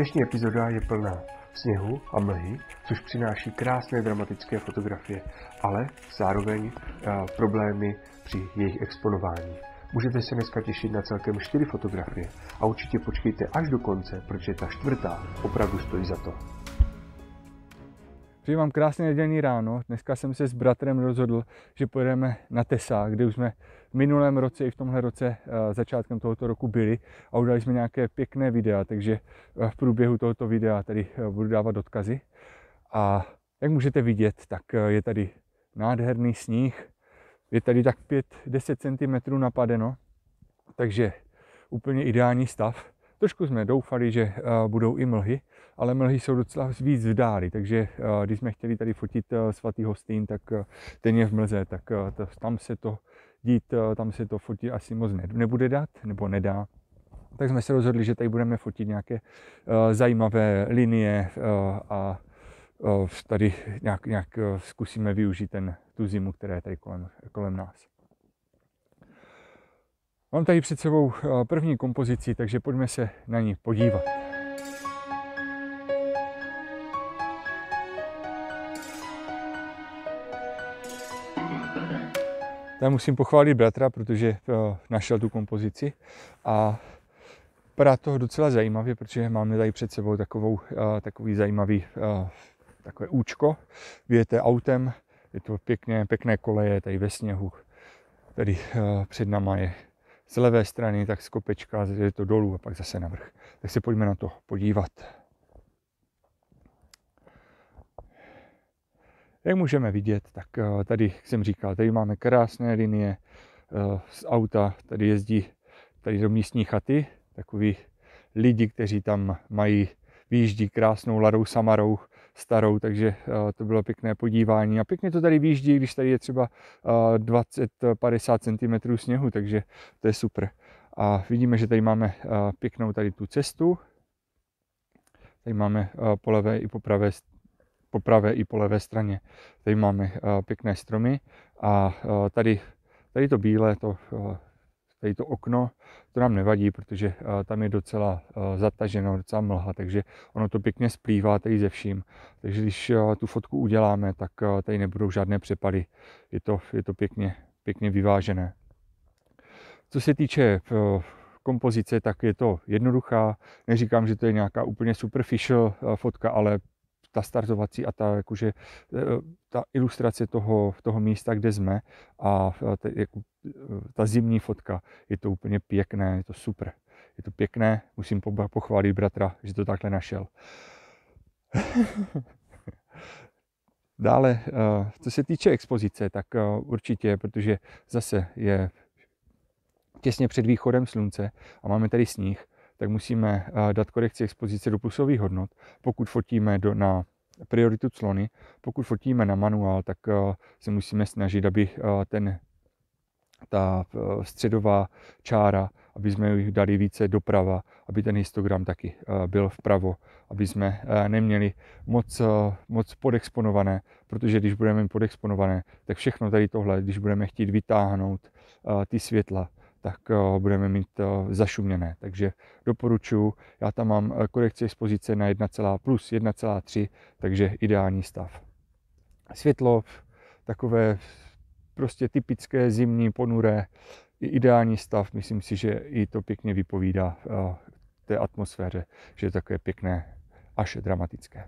Dnešní epizoda je plná sněhu a mlhy, což přináší krásné dramatické fotografie, ale zároveň eh, problémy při jejich exponování. Můžete se dneska těšit na celkem čtyři fotografie a určitě počkejte až do konce, protože ta čtvrtá opravdu stojí za to. Přeji vám krásné nedělní ráno. Dneska jsem se s bratrem rozhodl, že pojedeme na Tesa, kde už jsme v minulém roce i v tomhle roce eh, začátkem tohoto roku byli a udali jsme nějaké pěkné videa, takže eh, v průběhu tohoto videa tady eh, budu dávat odkazy. A jak můžete vidět, tak je tady nádherný sníh, je tady tak 5-10 cm napadeno, takže úplně ideální stav. Trošku jsme doufali, že budou i mlhy, ale mlhy jsou docela víc v dáry, takže eh, když jsme chtěli tady fotit eh, svatý hostín, tak eh, ten je v mlze, tak tam se to dít, tam se to fotit asi moc nebude dát, nebo nedá. Tak jsme se rozhodli, že tady budeme fotit nějaké zajímavé linie a tady nějak, nějak zkusíme využít ten, tu zimu, která je tady kolem, kolem nás. Mám tady před sebou první kompozici, takže pojďme se na ní podívat. Tam musím pochválit bratra, protože eh, našel tu kompozici a vypadá to docela zajímavě, protože máme tady před sebou takovou, eh, takový zajímavý eh, takové účko. Vyjete autem, je to pěkné, pěkné koleje tady ve sněhu. Tady před náma je z levé strany tak z kopečka, je to dolů a pak zase navrch. Tak se pojďme na to podívat. Jak můžeme vidět, tak eh, tady, jak jsem říkal, tady máme krásné linie eh, z auta, tady jezdí tady do místní chaty, takový lidi, kteří tam mají, výjíždí krásnou ladou samarou, starou, takže eh, to bylo pěkné podívání. A pěkně to tady výjíždí, když tady je třeba 20-50 cm sněhu, takže to je super. A vidíme, že tady máme pěknou tady tu cestu. Tady máme po levé i po pravé po pravé i po levé straně. Tady máme eh, pěkné stromy a eh, tady, tady to bílé, to, eh, tady to okno, to nám nevadí, protože tam je docela zataženo, docela mlha, takže ono to pěkně splývá tady ze vším. Takže když tu fotku uděláme, tak tady nebudou žádné přepady. Je to, je to pěkně, pěkně vyvážené. Co se týče kompozice, tak je to jednoduchá. Neříkám, že to je nějaká úplně superficial fotka, ale ta startovací a ta, jakože, e, ta ilustrace toho, toho místa, kde jsme a e, ta, jako, e, ta zimní fotka, je to úplně pěkné, je to super. Je to pěkné, musím pochválit bratra, že to takhle našel. Dále, co se týče expozice, tak určitě, protože zase je těsně před východem slunce a máme tady sníh, tak musíme eh, dát korekci expozice do plusových hodnot. Pokud fotíme do, na prioritu clony, pokud fotíme na manuál, tak eh, se musíme snažit, aby eh, ten, ta středová čára, aby jsme ji dali více doprava, aby ten histogram taky byl vpravo, aby jsme neměli moc, moc podexponované, protože když budeme podexponované, tak všechno tady tohle, když budeme chtít vytáhnout ty světla, tak eh, budeme mít eh, zašuměné. Takže doporučuji, já tam mám eh, korekci expozice na 1, plus 1,3, takže ideální stav. Světlo, takové prostě typické zimní, ponuré, ideální stav, myslím si, že i to pěkně vypovídá té atmosféře, že je takové pěkné až dramatické.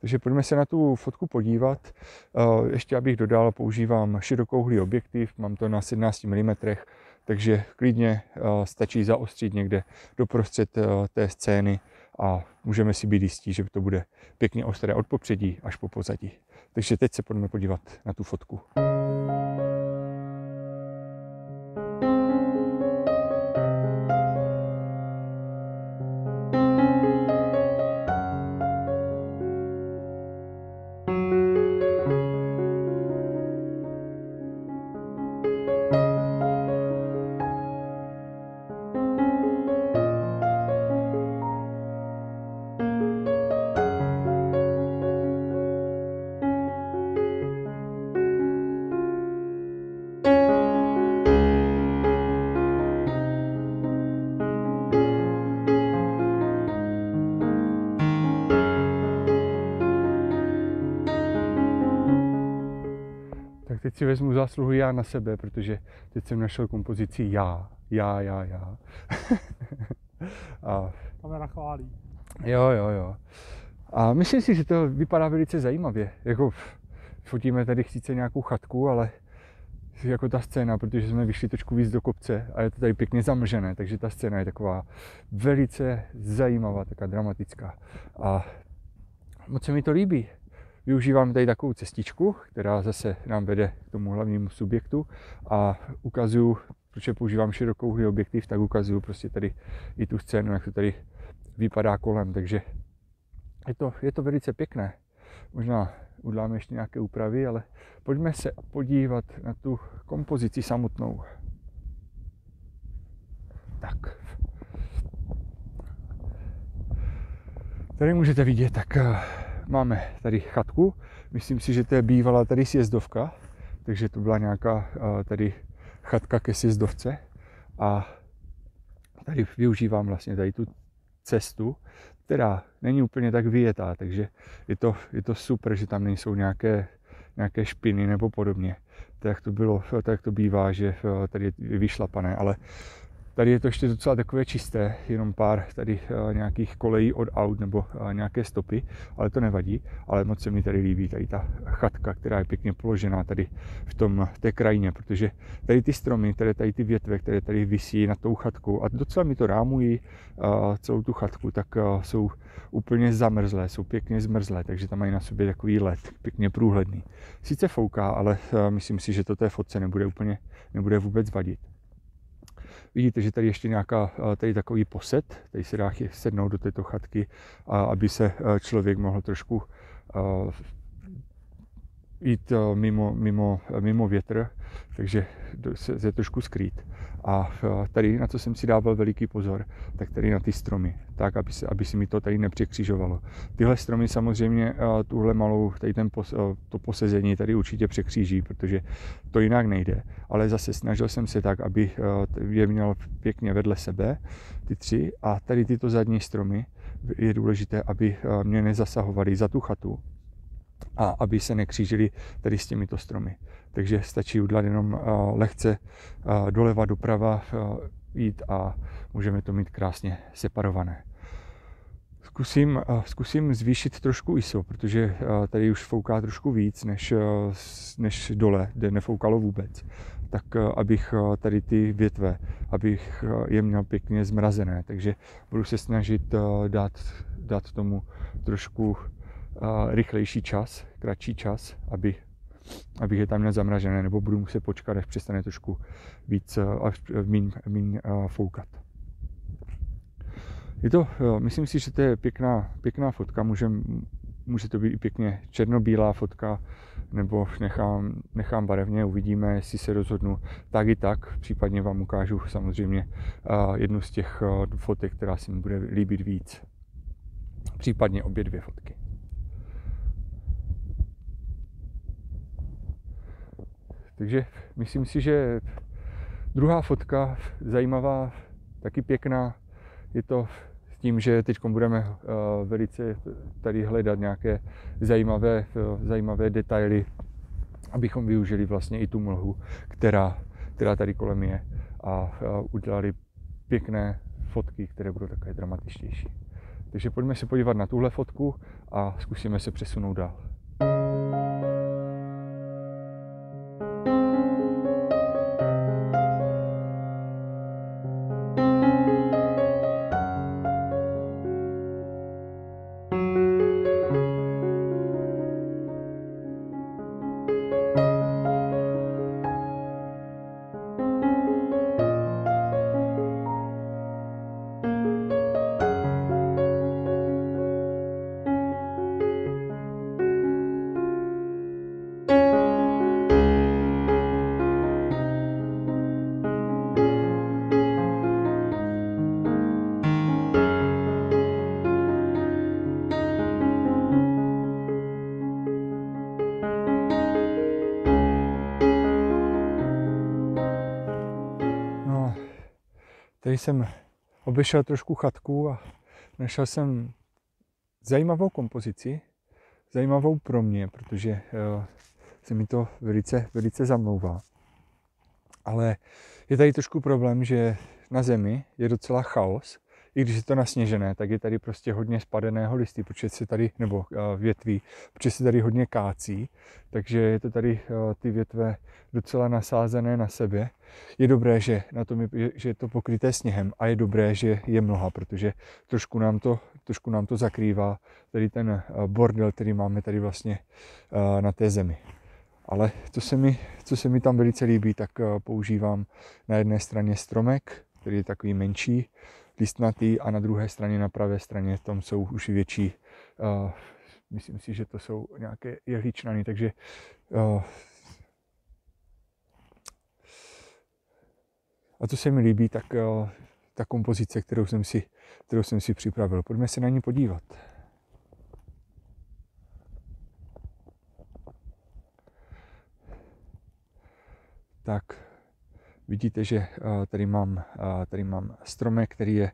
Takže pojďme se na tu fotku podívat. Eh, ještě abych dodal, používám širokouhlý objektiv, mám to na 17 mm, takže klidně eh, stačí zaostřit někde doprostřed eh, té scény a můžeme si být jistí, že to bude pěkně ostré od popředí až po pozadí. Takže teď se pojďme podívat na tu fotku. si vezmu zásluhu já na sebe, protože teď jsem našel kompozici já, já, já, já. a... Kamera chválí. Jo, jo, jo. A myslím si, že to vypadá velice zajímavě. Jako fotíme tady chcíce nějakou chatku, ale jako ta scéna, protože jsme vyšli trošku víc do kopce a je to tady pěkně zamlžené, takže ta scéna je taková velice zajímavá, taká dramatická. A moc se mi to líbí. Využíváme tady takovou cestičku, která zase nám vede k tomu hlavnímu subjektu a ukazuju, protože používám širokouhlý objektiv, tak ukazuju prostě tady i tu scénu, jak to tady vypadá kolem, takže je to, je to velice pěkné. Možná udláme ještě nějaké úpravy, ale pojďme se podívat na tu kompozici samotnou. Tak. Tady můžete vidět tak eh, máme tady chatku, myslím si, že to je bývalá tady sjezdovka, takže to byla nějaká eh, tady chatka ke sjezdovce a tady využívám vlastně tady tu cestu, která není úplně tak vyjetá, takže je to, je to super, že tam nejsou nějaké, nějaké špiny nebo podobně. Tak to bylo, tak to bývá, že eh, tady je vyšlapané, ale Tady je to ještě docela takové čisté, jenom pár tady eh, nějakých kolejí od aut nebo eh, nějaké stopy, ale to nevadí. Ale moc se mi tady líbí tady ta chatka, která je pěkně položená tady v tom v eh, té krajině, protože tady ty stromy, tady tady ty větve, které tady visí na tou chatkou a docela mi to rámují celou tu chatku, tak jsou úplně zamrzlé, jsou pěkně zmrzlé, takže tam mají na sobě takový led, pěkně průhledný. Sice fouká, ale myslím si, že to té fotce nebude úplně, nebude vůbec vadit. Vidíte, že tady ještě nějaká, eh, tady takový posed, tady se dá sednout do této chatky, aby se eh, člověk mohl trošku eh, jít eh, mimo, mimo, eh, mimo větr, takže se, se trošku skrýt. A eh, tady, na co jsem si dával veliký pozor, tak tady na ty stromy, tak, aby se, aby se mi to tady nepřekřižovalo. Tyhle stromy samozřejmě tuhle malou, tady ten pos, to posezení tady určitě překříží, protože to jinak nejde. Ale zase snažil jsem se tak, aby je měl pěkně vedle sebe, ty tři, a tady tyto zadní stromy, je důležité, aby mě nezasahovali za tu chatu, a aby se nekřížili tady s těmito stromy. Takže stačí udělat jenom eh, lehce eh, doleva, doprava eh, jít a můžeme to mít krásně separované. Zkusím, zkusím zvýšit trošku ISO, protože tady už fouká trošku víc než, než dole, kde nefoukalo vůbec. Tak abych tady ty větve, abych je měl pěkně zmrazené. Takže budu se snažit dát, dát tomu trošku rychlejší čas, kratší čas, aby, abych je tam měl zamražené, nebo budu muset počkat, až přestane trošku víc, až mín, mín foukat. Je to, myslím si, že to je pěkná, pěkná fotka, může, může to být i pěkně černobílá fotka, nebo nechám, nechám barevně, uvidíme, jestli se rozhodnu tak i tak, případně vám ukážu samozřejmě jednu z těch fotek, která se mi bude líbit víc, případně obě dvě fotky. Takže myslím si, že druhá fotka zajímavá, taky pěkná, je to s tím, že teď budeme eh, velice tady hledat nějaké zajímavé, eh, zajímavé detaily, abychom využili vlastně i tu mlhu, která, která tady kolem je a udělali pěkné fotky, které budou také dramatičtější. Takže pojďme se podívat na tuhle fotku a zkusíme se přesunout dál. Tady jsem obešel trošku chatku a našel jsem zajímavou kompozici, zajímavou pro mě, protože eh, se mi to velice, velice zamlouvá. Ale je tady trošku problém, že na zemi je docela chaos i když je to nasněžené, tak je tady prostě hodně spadeného listy, protože se tady, nebo eh, větví, protože se tady hodně kácí, takže je to tady eh, ty větve docela nasázené na sebe. Je dobré, že, na tom je, že je to pokryté sněhem a je dobré, že je mlha, protože trošku nám to, trošku nám to zakrývá tady ten eh, bordel, který máme tady vlastně na té zemi. Ale co se, mi, co se mi tam velice líbí, tak používám na jedné straně stromek, který je takový menší, listnatý a na druhé straně, na pravé straně, tam jsou už větší, uh, myslím si, že to jsou nějaké jehličnany, takže uh, a to se mi líbí, tak uh, ta kompozice, kterou jsem, si, kterou jsem si připravil. Pojďme se na ní podívat. Tak. Vidíte, že eh, tady mám, eh, tady mám stromek, který je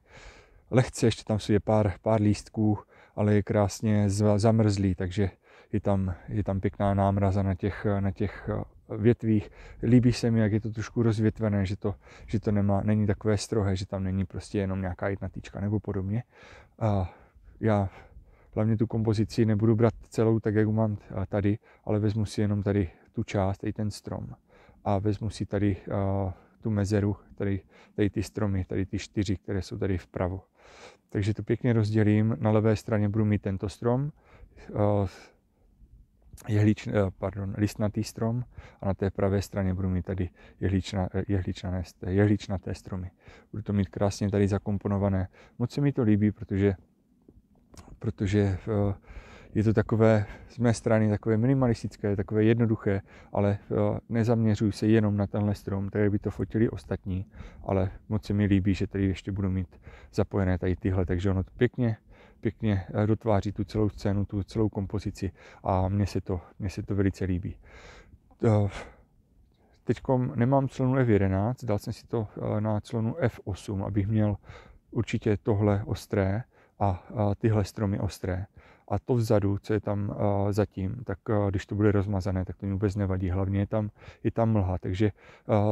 lehce, ještě tam je pár, pár lístků, ale je krásně zamrzlý, takže je tam, je tam pěkná námraza na těch, na těch eh, větvích. Líbí se mi, jak je to trošku rozvětvené, že to, že to nemá, není takové strohé, že tam není prostě jenom nějaká jedna týčka nebo podobně. A já hlavně tu kompozici nebudu brát celou tak, jak mám tady, ale vezmu si jenom tady tu část, i ten strom a vezmu si tady tu mezeru, tady, tady ty stromy, tady ty čtyři, které jsou tady vpravo. Takže to pěkně rozdělím. Na levé straně budu mít tento strom, jehlič, pardon, listnatý strom a na té pravé straně budu mít tady jehličná, jehličnané, jehličnaté stromy. Budu to mít krásně tady zakomponované. Moc se mi to líbí, protože, protože je to takové z mé strany takové minimalistické, takové jednoduché, ale eh, nezaměřuji se jenom na tenhle strom, který by to fotili ostatní, ale moc se mi líbí, že tady ještě budu mít zapojené tady tyhle, takže ono to pěkně, pěkně eh, dotváří tu celou scénu, tu celou kompozici a mně se to, mně se to velice líbí. Eh, Teď nemám clonu F11, dal jsem si to na clonu F8, abych měl určitě tohle ostré a tyhle stromy ostré a to vzadu, co je tam uh, zatím, tak uh, když to bude rozmazané, tak to mi vůbec nevadí. Hlavně je tam, je tam mlha, takže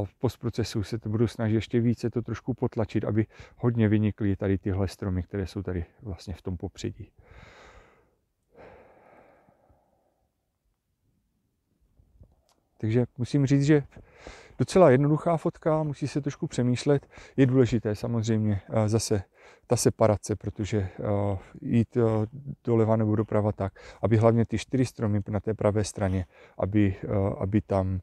uh, v postprocesu se to budu snažit ještě více to trošku potlačit, aby hodně vynikly tady tyhle stromy, které jsou tady vlastně v tom popředí. Takže musím říct, že Docela jednoduchá fotka, musí se trošku přemýšlet. Je důležité samozřejmě eh, zase ta separace, protože eh, jít eh, doleva nebo doprava tak, aby hlavně ty čtyři stromy na té pravé straně, aby, aby tam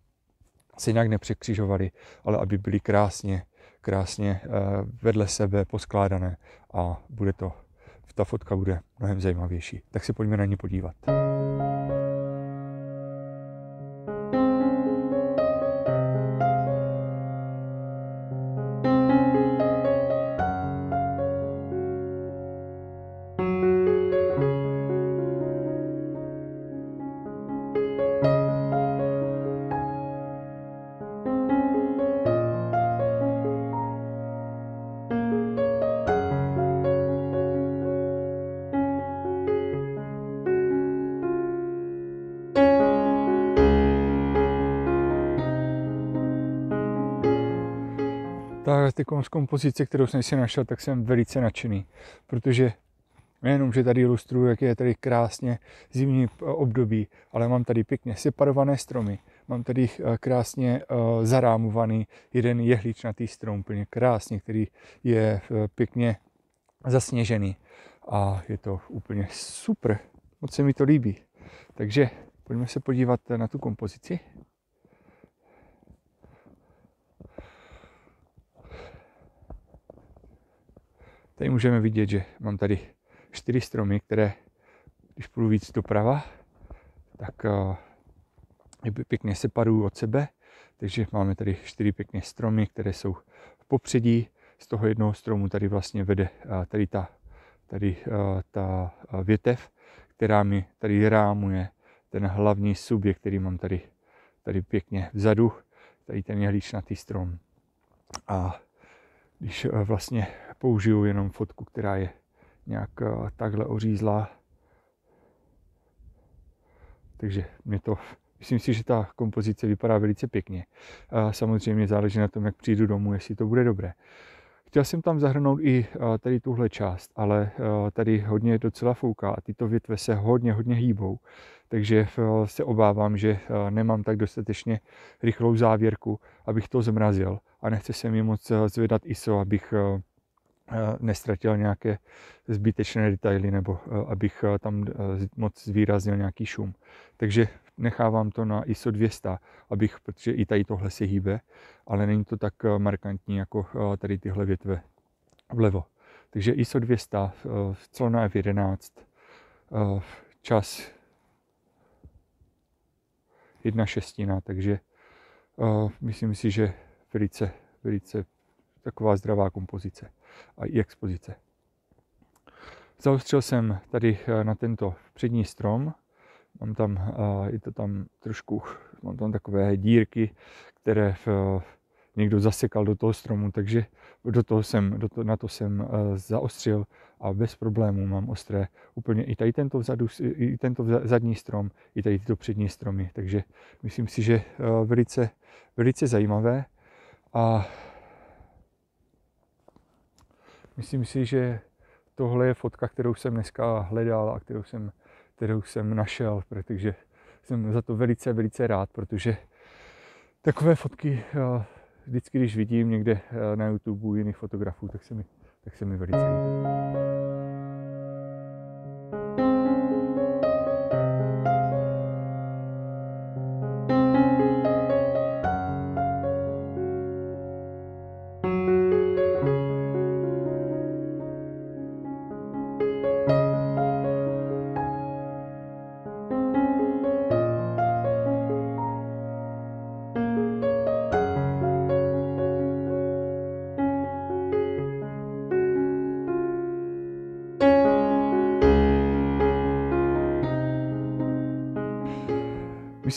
se nějak nepřekřižovaly, ale aby byly krásně, krásně vedle sebe poskládané a bude to, ta fotka bude mnohem zajímavější. Tak se pojďme na ní podívat. právě ty z kompozice, kterou jsem si našel, tak jsem velice nadšený, protože nejenom, že tady ilustruju, jak je tady krásně zimní eh, období, ale mám tady pěkně separované stromy, mám tady eh, krásně eh, zarámovaný jeden jehličnatý strom, úplně krásně, který je pěkně zasněžený a je to úplně super, moc se mi to líbí. Takže pojďme se podívat na tu kompozici. Tady můžeme vidět, že mám tady čtyři stromy, které, když půjdu víc doprava, tak eh, je pěkně separují od sebe. Takže máme tady čtyři pěkné stromy, které jsou v popředí. Z toho jednoho stromu tady vlastně vede eh, tady ta, tady, eh, ta větev, která mi tady rámuje ten hlavní subjekt, který mám tady, tady pěkně vzadu, tady ten jehličnatý strom. A když vlastně použiju jenom fotku, která je nějak eh, takhle ořízlá. Takže mě to, myslím si, že ta kompozice vypadá velice pěkně. Samozřejmě záleží na tom, jak přijdu domů, jestli to bude dobré. Chtěl jsem tam zahrnout i eh, tady tuhle část, ale eh, tady hodně docela fouká a tyto větve se hodně, hodně hýbou. Takže se obávám, že nemám tak dostatečně rychlou závěrku, abych to zmrazil a nechce se mi moc zvedat ISO, abych nestratil nějaké zbytečné detaily nebo e, abych e, tam e, moc zvýraznil nějaký šum. Takže nechávám to na ISO 200, abych, protože i tady tohle se hýbe, ale není to tak markantní jako tady tyhle větve vlevo. Takže ISO 200, clona F11, čas jedna šestina, takže myslím si, že velice, velice taková zdravá kompozice a i expozice. Zaostřil jsem tady eh, na tento přední strom. Mám tam, eh, je to tam trošku, mám tam takové dírky, které v, eh, někdo zasekal do toho stromu, takže do toho jsem, do to, na to jsem zaostřil a bez problémů mám ostré úplně i tady tento, vzadu, i tento zadní strom, i tady tyto přední stromy, takže myslím si, že velice, velice zajímavé a Myslím si, že tohle je fotka, kterou jsem dneska hledal a kterou jsem, kterou jsem našel, protože jsem za to velice, velice rád, protože takové fotky eh, vždycky, když vidím někde eh, na YouTube jiných fotografů, tak se mi, tak se mi velice líbí.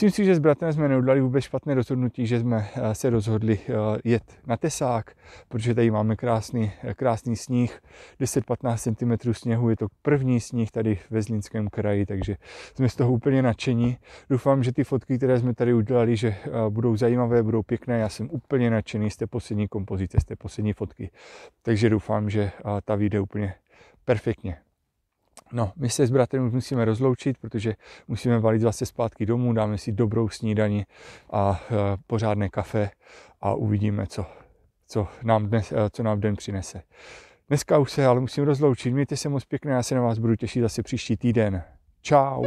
Myslím si, že s bratrem jsme neudělali vůbec špatné rozhodnutí, že jsme eh, se rozhodli eh, jet na Tesák, protože tady máme krásný, eh, krásný sníh, 10-15 cm sněhu, je to první sníh tady ve Zlínském kraji, takže jsme z toho úplně nadšení. Doufám, že ty fotky, které jsme tady udělali, že budou zajímavé, budou pěkné, já jsem úplně nadšený z té poslední kompozice, z té poslední fotky, takže doufám, že ta vyjde úplně perfektně. No, my se s bratrem už musíme rozloučit, protože musíme valit zase zpátky domů, dáme si dobrou snídani a e, pořádné kafe a uvidíme, co, co, nám, dnes, e, co nám den přinese. Dneska už se ale musím rozloučit. Mějte se moc pěkné, já se na vás budu těšit zase příští týden. Ciao.